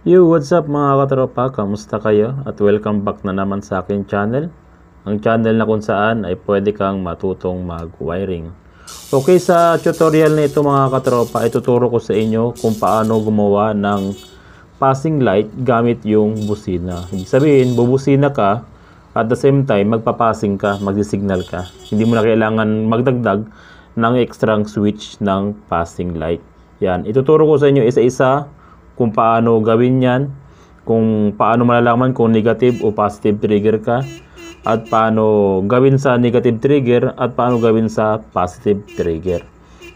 Yo, what's up mga katropa? Kamusta kayo? At welcome back na naman sa akin channel. Ang channel na kung saan ay pwede kang matutong mag-wiring. Okay, sa tutorial na ito mga katropa, ituturo ko sa inyo kung paano gumawa ng passing light gamit yung busina. Ibig sabihin, bubusina ka at the same time magpapassing ka, magsisignal ka. Hindi mo na kailangan magdagdag ng extra switch ng passing light. Yan, ituturo ko sa inyo isa-isa kung paano gawin yan, kung paano malalaman kung negative o positive trigger ka, at paano gawin sa negative trigger at paano gawin sa positive trigger.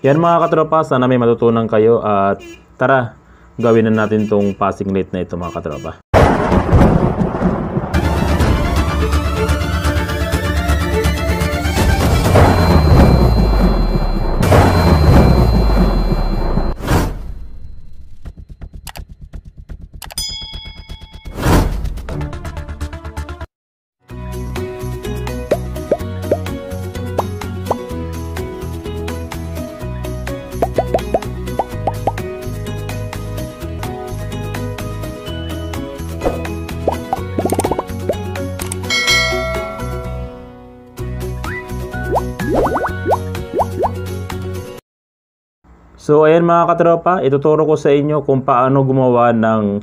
Yan mga katropa, sana may matutunan kayo at tara, gawin na natin tong passing rate na ito mga katropa. Ayan mga katropa, ituturo ko sa inyo kung paano gumawa ng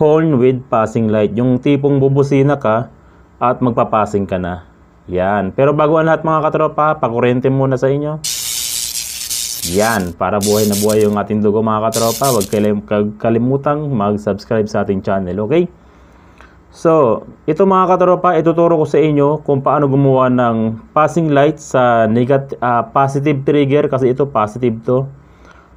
horn with passing light. Yung tipong bubusina ka at magpapasing ka na. Yan. Pero bago ang lahat mga katropa, pakurente muna sa inyo. Yan. Para buhay na buhay yung ating dugo mga katropa, huwag kalimutang mag-subscribe sa ating channel. Okay? So, ito mga katropa, ituturo ko sa inyo kung paano gumawa ng passing light sa negative, uh, ah, positive trigger kasi ito positive to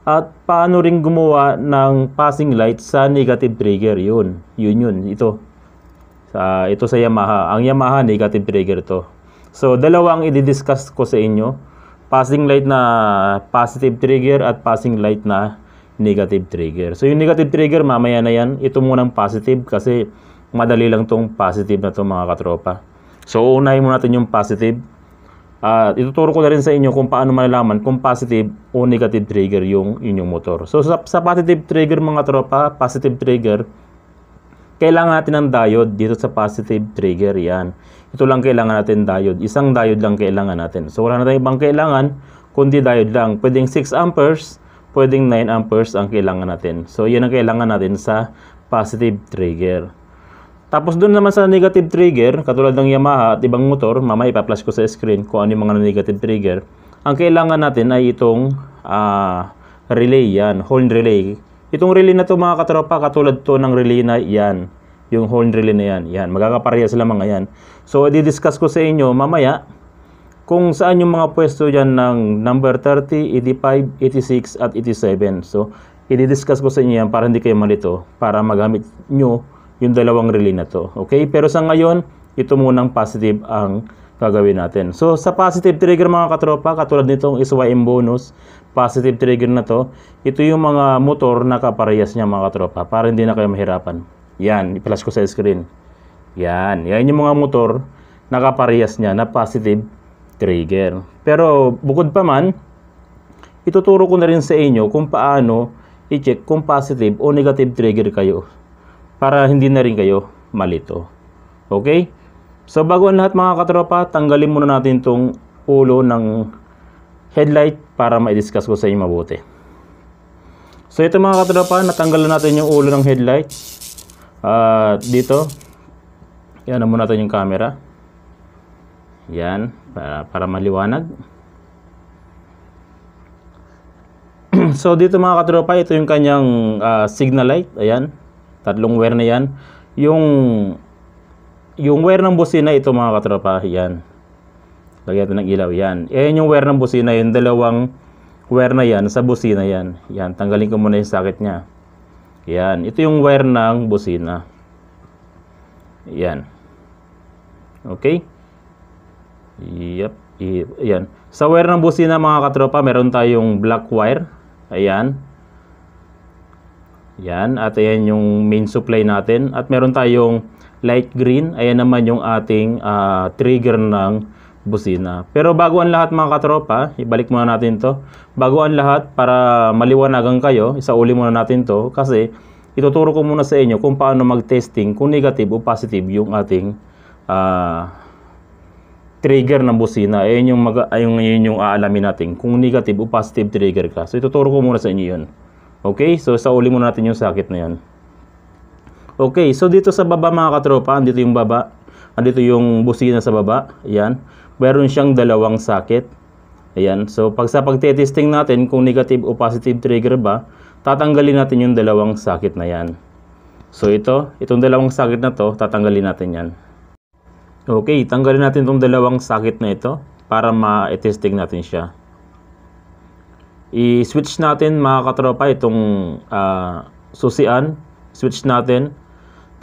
at paano ring gumawa ng passing light sa negative trigger yun yun yun ito sa ito sa Yamaha ang Yamaha negative trigger to so dalawang i-discuss ko sa inyo passing light na positive trigger at passing light na negative trigger so yung negative trigger mamaya na yan ito muna ng positive kasi madali lang tong positive na to mga katropa so unahin muna natin yung positive uh, ituturo ko na rin sa inyo kung paano malalaman kung positive o negative trigger yung inyong motor. So sa, sa positive trigger mga tropa, positive trigger, kailangan natin ng diode dito sa positive trigger yan. Ito lang kailangan natin diode. Isang diode lang kailangan natin. So wala na tayong ibang kailangan kundi diode lang. Pwedeng 6 amperes, pwedeng 9 amperes ang kailangan natin. So yan ang kailangan natin sa positive trigger. Tapos doon naman sa negative trigger, katulad ng Yamaha at ibang motor, mamaya ipa-flash ko sa screen kung ano yung mga negative trigger. Ang kailangan natin ay itong uh, relay yan, horn relay. Itong relay na to mga katropa, katulad to ng relay na yan. Yung horn relay na yan. Yan, magkakapareha sila mga yan. So, i-discuss ko sa inyo mamaya kung saan yung mga pwesto yan ng number 30, 85, 86, at 87. So, i-discuss ko sa inyo yan para hindi kayo malito, para magamit nyo yung dalawang relay na to. Okay? Pero sa ngayon, ito munang positive ang gagawin natin. So, sa positive trigger mga katropa, katulad nitong SYM bonus, positive trigger na to, ito yung mga motor na kaparehas niya mga katropa para hindi na kayo mahirapan. Yan, i-flash ko sa screen. Yan, yan yung mga motor na kaparehas niya na positive trigger. Pero bukod pa man, ituturo ko na rin sa inyo kung paano i-check kung positive o negative trigger kayo para hindi na rin kayo malito. Okay? So bago ang lahat mga katropa, tanggalin muna natin itong ulo ng headlight para ma-discuss ko sa inyo mabuti. So ito mga katropa, natanggalan natin yung ulo ng headlight. Uh, dito, yan muna natin yung camera. Yan, para, ah, para maliwanag. so dito mga katropa, ito yung kanyang uh, signal light. Ayan. Tatlong wear na yan. Yung, yung wear ng busina, ito mga katropa, yan. Lagyan natin ng ilaw, yan. Ayan yung wear ng busina, yung dalawang wire na yan sa busina yan. Yan, tanggalin ko muna yung sakit niya. Yan, ito yung wire ng busina. Yan. Okay? Yep. Yan. Sa wire ng busina mga katropa, meron tayong black wire. Ayan. Yan, at ayan yung main supply natin. At meron tayong light green. Ayan naman yung ating uh, trigger ng busina. Pero bago ang lahat mga katropa, ibalik muna natin to. Bago ang lahat, para maliwanagan kayo, isauli muna natin to. Kasi ituturo ko muna sa inyo kung paano mag-testing kung negative o positive yung ating uh, trigger ng busina. Ayun yung, mag, ayun, yung aalamin natin kung negative o positive trigger ka. So ituturo ko muna sa inyo yun. Okay, so sauli muna natin yung sakit na yun. Okay, so dito sa baba mga katropa, andito yung baba, andito yung busina sa baba, ayan. Meron siyang dalawang sakit. Ayan, so pag sa pagtetesting natin kung negative o positive trigger ba, tatanggalin natin yung dalawang sakit na yan. So ito, itong dalawang sakit na to, tatanggalin natin yan. Okay, tanggalin natin itong dalawang sakit na ito para ma-testing natin siya i-switch natin mga katropa itong uh, susian. Switch natin.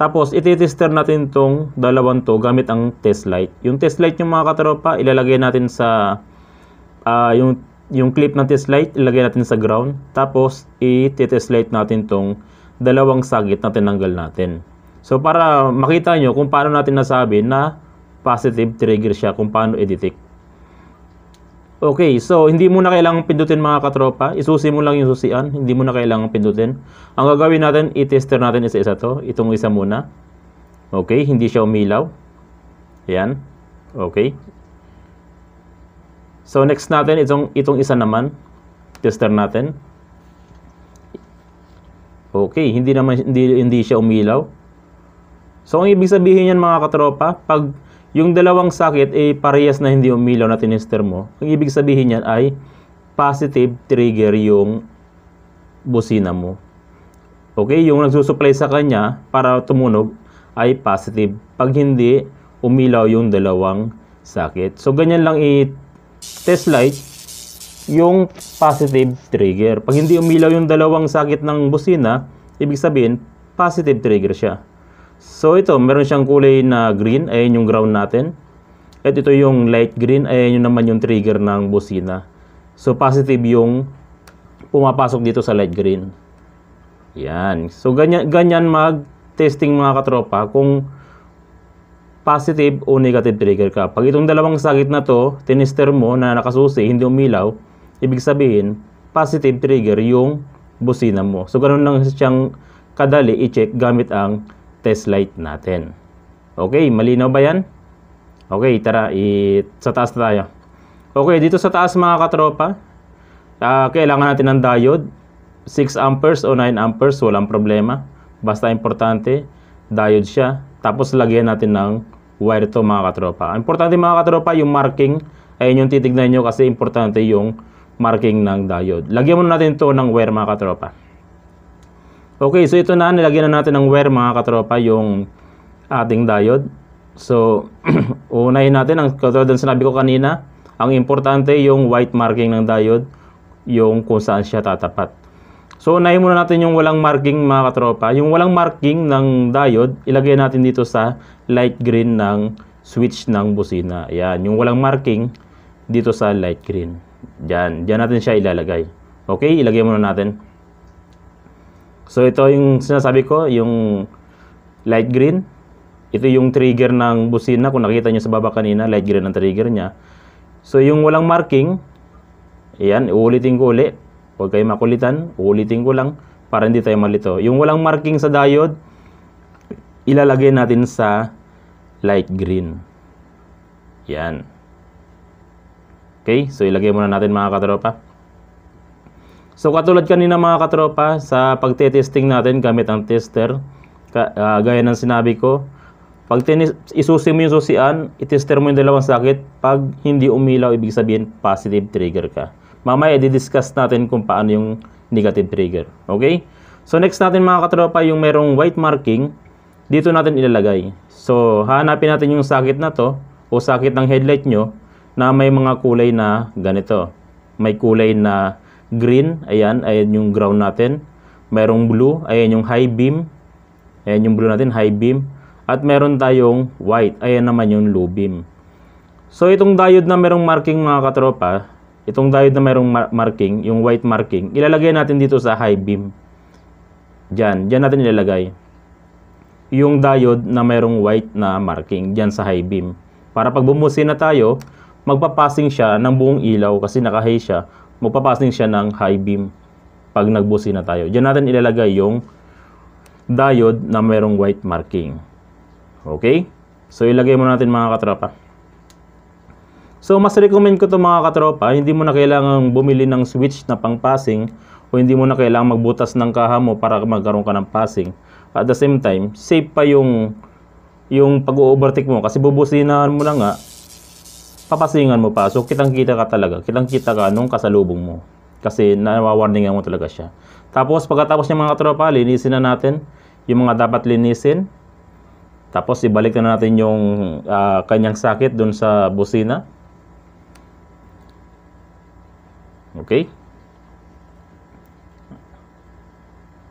Tapos, ititester natin itong dalawang to gamit ang test light. Yung test light yung mga katropa, ilalagay natin sa uh, yung, yung clip ng test light, ilalagay natin sa ground. Tapos, ititest light natin itong dalawang sagit na tinanggal natin. So, para makita nyo kung paano natin nasabi na positive trigger siya, kung paano i-detect. Okay, so hindi mo na kailangang pindutin mga katropa. Isusi mo lang yung susian. Hindi mo na kailangang pindutin. Ang gagawin natin, i-tester natin isa-isa to. Itong isa muna. Okay, hindi siya umilaw. Ayan. Okay. So next natin, itong, itong isa naman. Tester natin. Okay, hindi naman hindi, hindi siya umilaw. So ang ibig sabihin niyan mga katropa, pag yung dalawang socket ay eh, parehas na hindi umilaw na tinister mo. Ang ibig sabihin niyan ay positive trigger yung busina mo. Okay, yung nagsusupply sa kanya para tumunog ay positive. Pag hindi, umilaw yung dalawang socket. So, ganyan lang i-test light yung positive trigger. Pag hindi umilaw yung dalawang socket ng busina, ibig sabihin, positive trigger siya. So ito, meron siyang kulay na green, ayan yung ground natin. At ito yung light green, ayan yun naman yung trigger ng busina. So positive yung pumapasok dito sa light green. Yan. So ganyan, ganyan mag-testing mga katropa kung positive o negative trigger ka. Pag itong dalawang sakit na to, tinister mo na nakasusi, hindi umilaw, ibig sabihin, positive trigger yung busina mo. So ganun lang siyang kadali i-check gamit ang test light natin. Okay, malinaw ba yan? Okay, tara, i sa taas na tayo. Okay, dito sa taas mga katropa, uh, kailangan natin ng diode. 6 amperes o 9 amperes, walang problema. Basta importante, diode siya. Tapos lagyan natin ng wire to mga katropa. Importante mga katropa, yung marking, ayun yung titignan nyo kasi importante yung marking ng diode. Lagyan muna natin to ng wire mga katropa. Okay, so ito na, nilagyan na natin ng wire mga katropa yung ating diode. So, unahin natin, ang katulad ng sinabi ko kanina, ang importante yung white marking ng diode, yung kung saan siya tatapat. So, unahin muna natin yung walang marking mga katropa. Yung walang marking ng diode, ilagay natin dito sa light green ng switch ng busina. Ayan, yung walang marking dito sa light green. Diyan, diyan natin siya ilalagay. Okay, ilagay muna natin. So ito yung sinasabi ko, yung light green. Ito yung trigger ng busina. Kung nakita nyo sa baba kanina, light green ang trigger niya. So yung walang marking, ayan, uulitin ko ulit. Huwag kayo makulitan, uulitin ko lang para hindi tayo malito. Yung walang marking sa diode, ilalagay natin sa light green. Yan. Okay, so ilagay muna natin mga katropa. So katulad kanina mga katropa sa pagte-testing natin gamit ang tester ka, uh, gaya ng sinabi ko pag tinis, isusi mo yung susian itester mo yung dalawang sakit pag hindi umilaw ibig sabihin positive trigger ka mamaya i-discuss natin kung paano yung negative trigger okay so next natin mga katropa yung merong white marking dito natin ilalagay so hanapin natin yung sakit na to o sakit ng headlight nyo na may mga kulay na ganito may kulay na green, ayan, ayan yung ground natin. Merong blue, ayan yung high beam. Ayan yung blue natin, high beam. At meron tayong white, ayan naman yung low beam. So itong diode na merong marking mga katropa, itong diode na merong mar marking, yung white marking, ilalagay natin dito sa high beam. Diyan, diyan natin ilalagay. Yung diode na merong white na marking, diyan sa high beam. Para pag bumusin na tayo, magpapassing siya ng buong ilaw kasi naka-high siya magpapasing siya ng high beam pag nagbusi na tayo. Diyan natin ilalagay yung diode na mayroong white marking. Okay? So, ilagay mo natin mga katropa. So, mas recommend ko to mga katropa. Hindi mo na kailangan bumili ng switch na pang passing o hindi mo na kailangan magbutas ng kaha mo para magkaroon ka ng passing. At the same time, safe pa yung yung pag-overtake mo kasi bubusinan mo lang nga papasingan mo pa. So, kitang-kita ka talaga. Kitang-kita ka nung kasalubong mo. Kasi nawawarningan mo talaga siya. Tapos, pagkatapos niya mga katropa, linisin na natin yung mga dapat linisin. Tapos, ibalik na natin yung uh, kanyang sakit dun sa busina. Okay?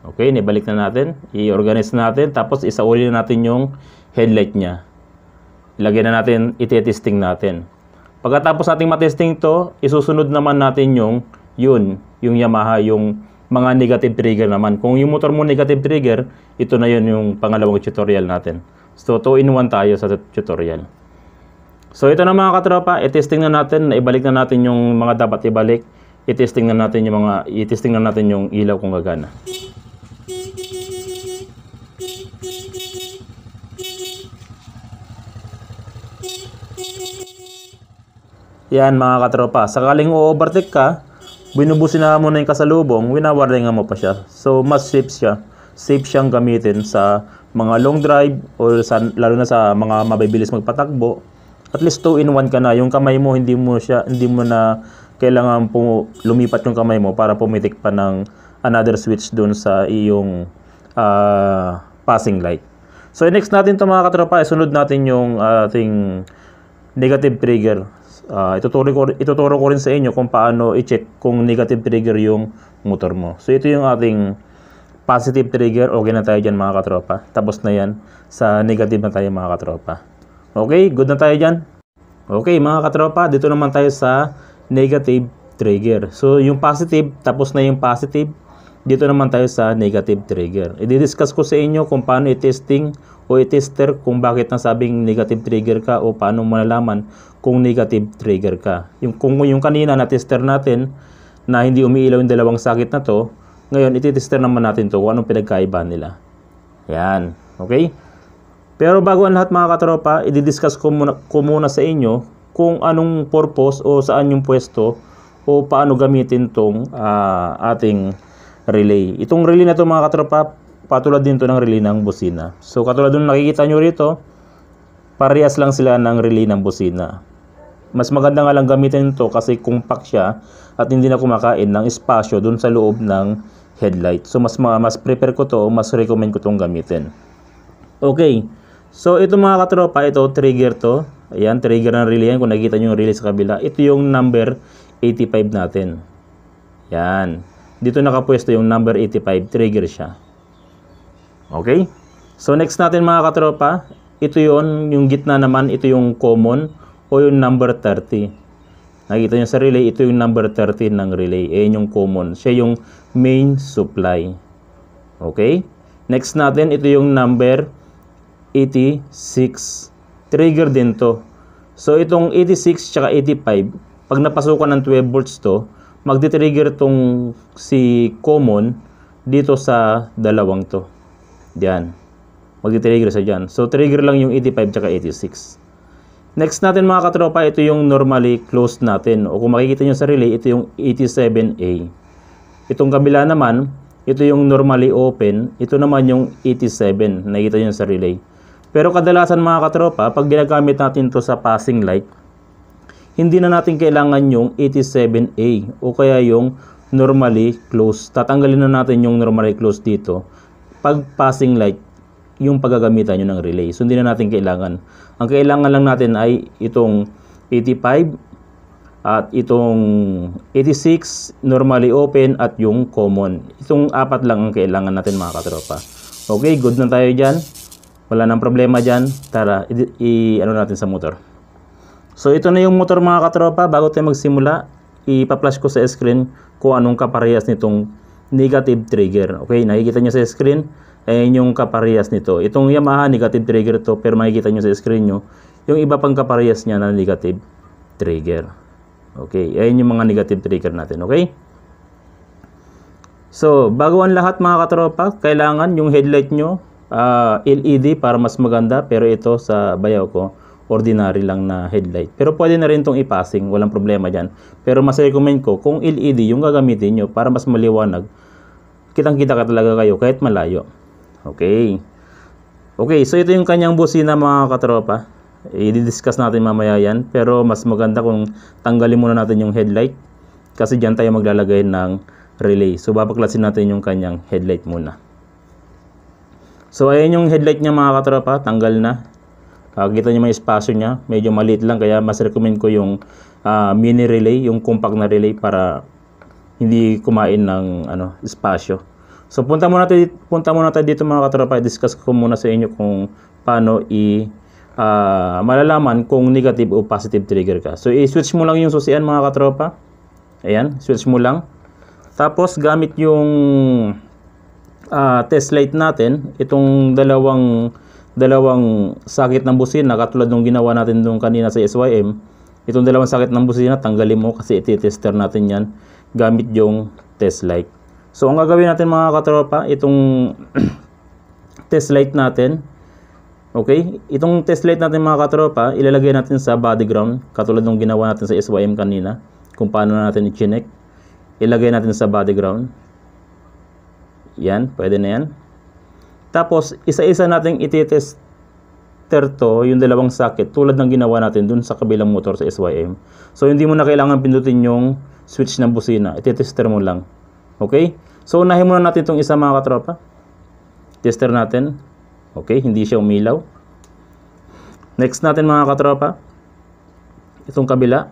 Okay, nibalik na natin. I-organize natin. Tapos, isauli na natin yung headlight niya. Ilagay na natin, iti-testing natin. Pagkatapos nating matesting to, isusunod naman natin yung yun, yung Yamaha, yung mga negative trigger naman. Kung yung motor mo negative trigger, ito na yun yung pangalawang tutorial natin. So, 2 in 1 tayo sa tutorial. So, ito na mga katropa, itesting na natin, ibalik na natin yung mga dapat ibalik. Itesting na natin yung mga, itesting na natin yung ilaw kung gagana. Yan mga katropa. Sakaling o-overtake ka, binubusin na mo na yung kasalubong, winawarningan mo pa siya. So, mas safe siya. Safe siyang gamitin sa mga long drive or sa, lalo na sa mga mabibilis magpatakbo. At least 2 in 1 ka na. Yung kamay mo, hindi mo siya, hindi mo na kailangan po lumipat yung kamay mo para pumitik pa ng another switch doon sa iyong uh, passing light. So, next natin to mga katropa, isunod natin yung ating negative trigger uh, ituturo, ko, ituturo ko rin sa inyo kung paano i-check kung negative trigger yung motor mo. So ito yung ating positive trigger. Okay na tayo dyan mga katropa. Tapos na yan sa negative na tayo mga katropa. Okay, good na tayo dyan. Okay mga katropa, dito naman tayo sa negative trigger. So yung positive, tapos na yung positive. Dito naman tayo sa negative trigger. I-discuss ko sa inyo kung paano i-testing o i-tester kung bakit nasabing negative trigger ka o paano malalaman kung negative trigger ka. Yung, kung yung kanina na-tester natin na hindi umiilaw yung dalawang sakit na to, ngayon ititester naman natin to kung anong pinagkaiba nila. Yan. Okay? Pero bago ang lahat mga katropa, i-discuss ko muna, ko muna sa inyo kung anong purpose o saan yung pwesto o paano gamitin tong uh, ating relay. Itong relay na to mga katropa, patulad din to ng relay ng busina. So katulad nung nakikita nyo rito, parehas lang sila ng relay ng busina. Mas maganda nga lang gamitin ito kasi compact siya at hindi na kumakain ng espasyo dun sa loob ng headlight. So mas mas prefer ko to, mas recommend ko tong gamitin. Okay. So ito mga katropa, ito trigger to. Ayan, trigger ng relay yan. Kung nakita nyo yung relay sa kabila, ito yung number 85 natin. Yan. Dito nakapwesto yung number 85, trigger siya. Okay? So next natin mga katropa, ito yon yung gitna naman, ito yung common o yung number 30. Nakita nyo sa relay, ito yung number 30 ng relay. Ayan yung common. Siya yung main supply. Okay? Next natin, ito yung number 86. Trigger din to. So, itong 86 tsaka 85, pag napasukan ng 12 volts to, magti-trigger tong si common dito sa dalawang to. Diyan. Magti-trigger sa diyan. So, trigger lang yung 85 tsaka 86. Next natin mga katropa, ito yung normally closed natin. O kung makikita nyo sa relay, ito yung 87A. Itong kabila naman, ito yung normally open. Ito naman yung 87. Nakikita nyo sa relay. Pero kadalasan mga katropa, pag ginagamit natin to sa passing light, hindi na natin kailangan yung 87A o kaya yung normally closed. Tatanggalin na natin yung normally closed dito. Pag passing light, yung paggagamitan nyo ng relay. So, hindi na natin kailangan. Ang kailangan lang natin ay itong 85 at itong 86 normally open at yung common. Itong apat lang ang kailangan natin mga katropa. Okay, good na tayo dyan. Wala nang problema dyan. Tara, i-ano natin sa motor. So, ito na yung motor mga katropa. Bago tayo magsimula, ipa-flash ko sa screen kung anong kaparehas nitong negative trigger. Okay, nakikita nyo sa screen eh, yung kaparehas nito. Itong Yamaha, negative trigger to, pero makikita nyo sa screen nyo, yung iba pang kaparehas niya na negative trigger. Okay, ayan yung mga negative trigger natin, okay? So, bago ang lahat mga katropa, kailangan yung headlight nyo, uh, ah, LED para mas maganda, pero ito sa bayaw ko, ordinary lang na headlight. Pero pwede na rin itong ipasing, walang problema dyan. Pero mas recommend ko, kung LED yung gagamitin nyo para mas maliwanag, kitang-kita ka talaga kayo kahit malayo. Okay. Okay, so ito yung kanyang busina mga katropa. I-discuss natin mamaya yan. Pero mas maganda kung tanggalin muna natin yung headlight. Kasi dyan tayo maglalagay ng relay. So babaklasin natin yung kanyang headlight muna. So ayan yung headlight niya mga katropa. Tanggal na. Kakita niyo may espasyo niya. Medyo maliit lang kaya mas recommend ko yung uh, mini relay. Yung compact na relay para hindi kumain ng ano espasyo. So punta muna tayo dito, punta muna tayo dito mga katropa, discuss ko muna sa inyo kung paano i uh, malalaman kung negative o positive trigger ka. So i-switch mo lang yung susian mga katropa. Ayan, switch mo lang. Tapos gamit yung uh, test light natin, itong dalawang dalawang sakit ng busina katulad ng ginawa natin nung kanina sa SYM. Itong dalawang sakit ng busina tanggalin mo kasi iti-tester natin 'yan gamit yung test light. So, ang gagawin natin mga katropa, itong test light natin, okay? Itong test light natin mga katropa, ilalagay natin sa body ground, katulad ng ginawa natin sa SYM kanina, kung paano natin i-chinek. Ilagay natin sa body ground. Yan, pwede na yan. Tapos, isa-isa natin iti-test terto yung dalawang socket tulad ng ginawa natin dun sa kabilang motor sa SYM. So hindi mo na kailangan pindutin yung switch ng busina. Iti-tester mo lang. Okay? So, unahin muna natin itong isa mga katropa. Tester natin. Okay, hindi siya umilaw. Next natin mga katropa. Itong kabila.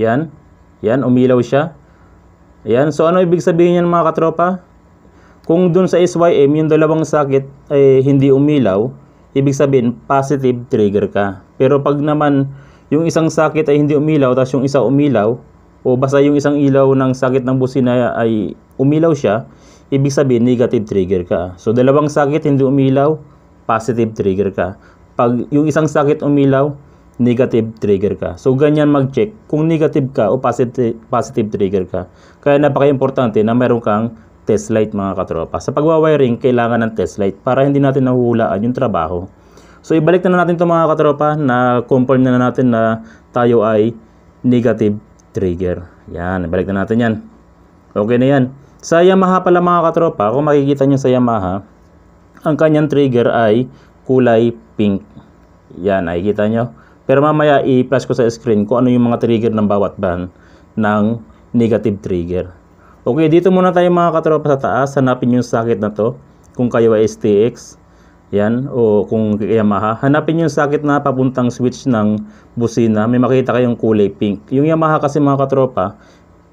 Yan. Yan, umilaw siya. Yan. So, ano ibig sabihin yan mga katropa? Kung dun sa SYM, yung dalawang sakit ay eh, hindi umilaw, ibig sabihin positive trigger ka. Pero pag naman yung isang sakit ay hindi umilaw tapos yung isa umilaw o basta yung isang ilaw ng sakit ng busina ay umilaw siya, ibig sabihin negative trigger ka. So dalawang sakit hindi umilaw, positive trigger ka. Pag yung isang sakit umilaw, negative trigger ka. So ganyan mag-check kung negative ka o positive, positive trigger ka. Kaya napaka-importante na meron kang test light mga katropa. Sa pagwawiring, kailangan ng test light para hindi natin nahuhulaan yung trabaho So ibalik na natin itong mga katropa na confirm na natin na tayo ay negative trigger. Yan, ibalik na natin yan. Okay na yan. Sa Yamaha pala mga katropa, kung makikita niyo sa Yamaha, ang kanyang trigger ay kulay pink. Yan, nakikita nyo. Pero mamaya i-flash ko sa screen kung ano yung mga trigger ng bawat band ng negative trigger. Okay, dito muna tayo mga katropa sa taas. Hanapin yung sakit na to kung kayo ay STX yan o kung Yamaha hanapin yung sakit na papuntang switch ng busina may makita kayong kulay pink yung Yamaha kasi mga katropa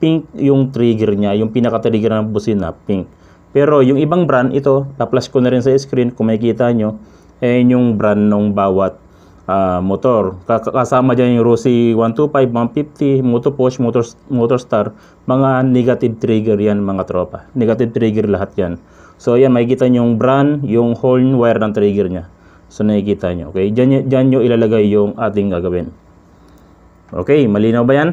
pink yung trigger niya yung pinaka trigger ng busina pink pero yung ibang brand ito pa-flash ko na rin sa screen kung makikita nyo eh yung brand ng bawat uh, motor kasama dyan yung Rossi 125 150 Moto Porsche Motor, Motor Star mga negative trigger yan mga tropa negative trigger lahat yan So ayan, makikita nyo yung brand, yung horn wire ng trigger niya. So nakikita nyo. Okay, Diyan, dyan nyo ilalagay yung ating gagawin. Okay, malinaw ba yan?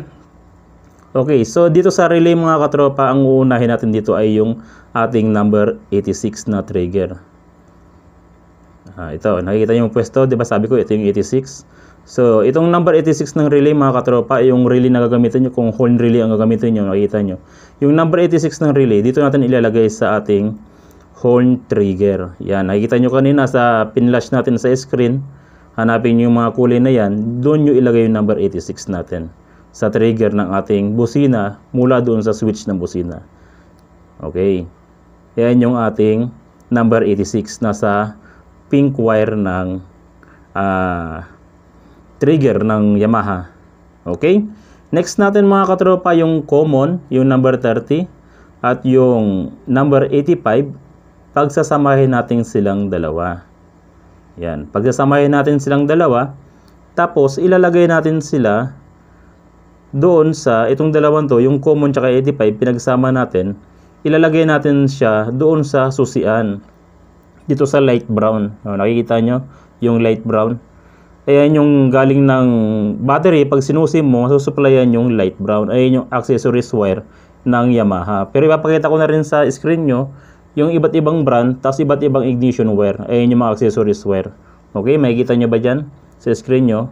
Okay, so dito sa relay mga katropa, ang uunahin natin dito ay yung ating number 86 na trigger. Ah, ito, nakikita niyo yung pwesto, 'di ba? Sabi ko ito yung 86. So, itong number 86 ng relay mga katropa, yung relay na gagamitin niyo kung horn relay ang gagamitin niyo, nakikita niyo. Yung number 86 ng relay, dito natin ilalagay sa ating horn trigger. Yan, nakikita nyo kanina sa pinlash natin sa screen, hanapin nyo yung mga kulay na yan, doon nyo ilagay yung number 86 natin sa trigger ng ating busina mula doon sa switch ng busina. Okay. Yan yung ating number 86 na sa pink wire ng uh, trigger ng Yamaha. Okay. Next natin mga katropa yung common, yung number 30 at yung number 85 pagsasamahin natin silang dalawa. Yan. Pagsasamahin natin silang dalawa, tapos ilalagay natin sila doon sa itong dalawang to, yung common tsaka 85, pinagsama natin, ilalagay natin siya doon sa susian. Dito sa light brown. O, oh, nakikita nyo? Yung light brown. Ayan yung galing ng battery. Pag sinusim mo, susuplayan yung light brown. Ayan yung accessories wire ng Yamaha. Pero ipapakita ko na rin sa screen nyo yung iba't ibang brand, tapos iba't ibang ignition wire. Ayan yung mga accessories wire. Okay, makikita nyo ba dyan? Sa screen nyo.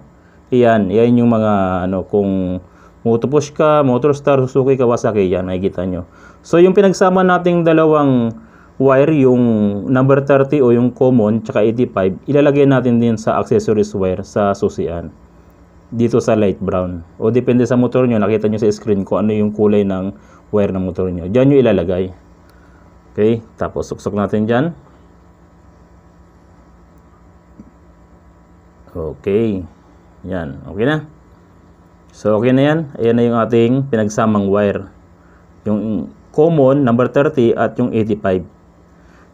iyan iyan yung mga ano, kung Motopush ka, Motorstar, Suzuki, Kawasaki, yan, makikita nyo. So, yung pinagsama nating dalawang wire, yung number 30 o yung common, tsaka 85, ilalagay natin din sa accessories wire sa susian. Dito sa light brown. O depende sa motor nyo, nakita nyo sa screen ko ano yung kulay ng wire ng motor nyo. Diyan nyo ilalagay. Okay, tapos suksok natin dyan. Okay, yan, okay na. So, okay na yan. Ayan na yung ating pinagsamang wire. Yung common, number 30 at yung 85.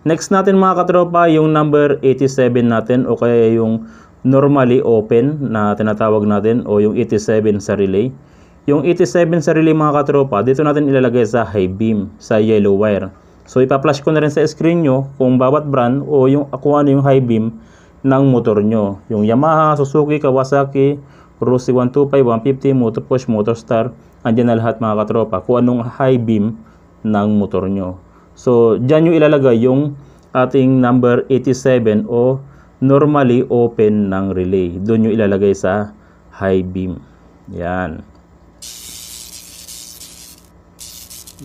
Next natin mga katropa, yung number 87 natin o kaya yung normally open na tinatawag natin o yung 87 sa relay. Yung 87 sa relay mga katropa, dito natin ilalagay sa high beam, sa yellow wire. So ipa-flash ko na rin sa screen nyo kung bawat brand o yung kung ano yung high beam ng motor nyo. Yung Yamaha, Suzuki, Kawasaki, Rusi 125, 150, Motopush, Motorstar. Andyan na lahat mga katropa kung anong high beam ng motor nyo. So dyan nyo ilalagay yung ating number 87 o normally open ng relay. Doon nyo ilalagay sa high beam. Yan.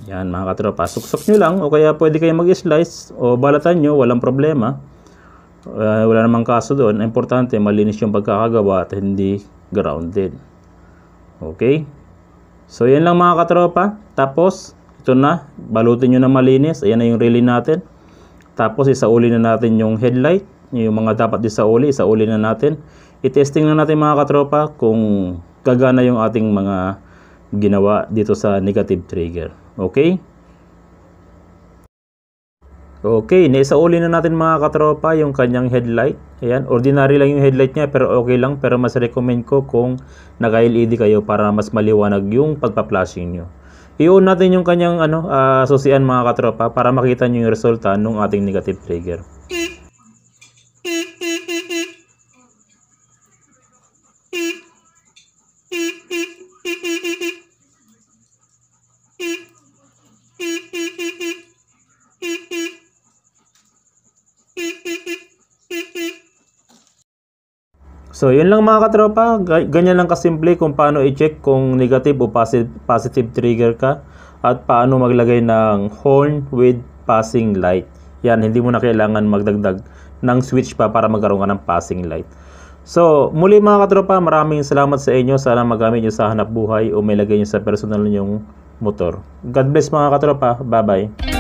Yan mga katropa, suksok nyo lang o kaya pwede kayo mag-slice o balatan nyo, walang problema. Uh, wala namang kaso doon. Importante, malinis yung pagkakagawa at hindi grounded. Okay? So, yan lang mga katropa. Tapos, ito na. Balutin nyo na malinis. Ayan na yung relay natin. Tapos, isauli na natin yung headlight. Yung mga dapat isauli, isauli na natin. I-testing na natin mga katropa kung gagana yung ating mga ginawa dito sa negative trigger. Okay? Okay, naisauli na natin mga katropa yung kanyang headlight. Ayan, ordinary lang yung headlight niya pero okay lang. Pero mas recommend ko kung naka-LED kayo para mas maliwanag yung pagpa-flashing nyo. I-on natin yung kanyang ano, uh, susian mga katropa para makita nyo yung resulta nung ating negative trigger. So, yun lang mga katropa. Ganyan lang kasimple kung paano i-check kung negative o positive, positive trigger ka at paano maglagay ng horn with passing light. Yan, hindi mo na kailangan magdagdag ng switch pa para magkaroon ka ng passing light. So, muli mga katropa, maraming salamat sa inyo. Sana magamit nyo sa hanap buhay o may lagay nyo sa personal nyong motor. God bless mga katropa. Bye-bye.